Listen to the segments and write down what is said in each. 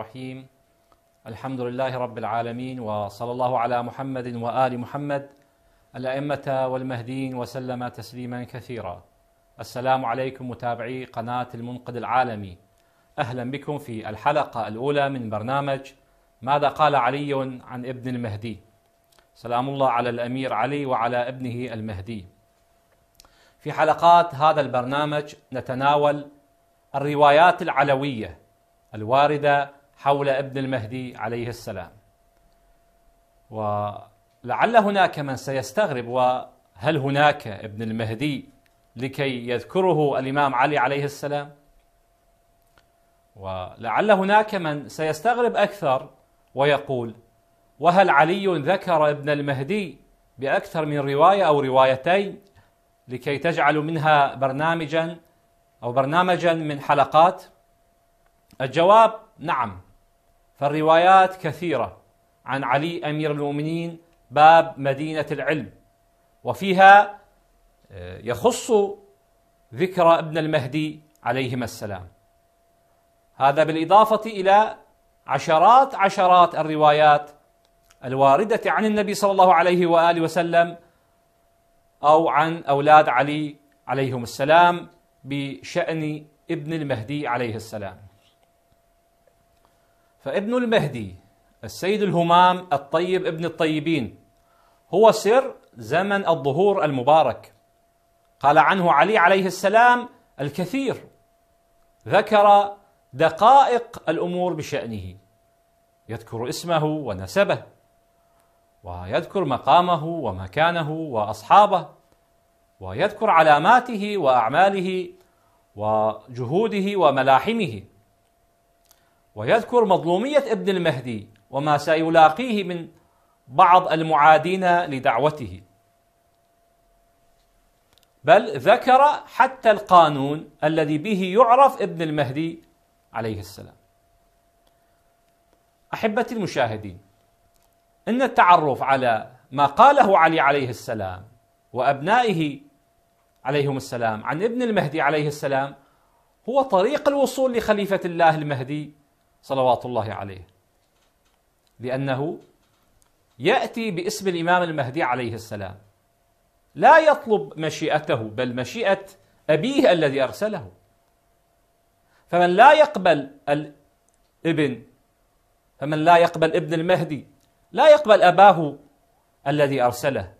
الرحيم الحمد لله رب العالمين وصلى الله على محمد وآل محمد الأئمة والمهديين وسلم تسليما كثيرا السلام عليكم متابعي قناة المنقذ العالمي أهلا بكم في الحلقة الأولى من برنامج ماذا قال علي عن ابن المهدي سلام الله على الأمير علي وعلى ابنه المهدي في حلقات هذا البرنامج نتناول الروايات العلوية الوارده حول ابن المهدي عليه السلام ولعل هناك من سيستغرب وهل هناك ابن المهدي لكي يذكره الامام علي عليه السلام ولعل هناك من سيستغرب اكثر ويقول وهل علي ذكر ابن المهدي باكثر من روايه او روايتين لكي تجعل منها برنامجا او برنامجا من حلقات الجواب نعم فالروايات كثيرة عن علي أمير المؤمنين باب مدينة العلم وفيها آه، يخص ذكر ابن المهدي عليهما السلام هذا بالإضافة إلى عشرات عشرات الروايات الواردة عن النبي صلى الله عليه وآله وسلم أو عن أولاد علي عليهم السلام بشأن ابن المهدي عليه السلام فابن المهدي السيد الهمام الطيب ابن الطيبين هو سر زمن الظهور المبارك قال عنه علي عليه السلام الكثير ذكر دقائق الامور بشانه يذكر اسمه ونسبه ويذكر مقامه ومكانه واصحابه ويذكر علاماته واعماله وجهوده وملاحمه ويذكر مظلومية ابن المهدي وما سيلاقيه من بعض المعادين لدعوته بل ذكر حتى القانون الذي به يعرف ابن المهدي عليه السلام احبتي المشاهدين ان التعرف على ما قاله علي عليه السلام وابنائه عليهم السلام عن ابن المهدي عليه السلام هو طريق الوصول لخليفه الله المهدي صلوات الله عليه لأنه يأتي باسم الإمام المهدي عليه السلام لا يطلب مشيئته بل مشيئة أبيه الذي أرسله فمن لا يقبل الابن فمن لا يقبل ابن المهدي لا يقبل أباه الذي أرسله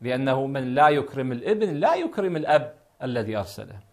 لأنه من لا يكرم الابن لا يكرم الأب الذي أرسله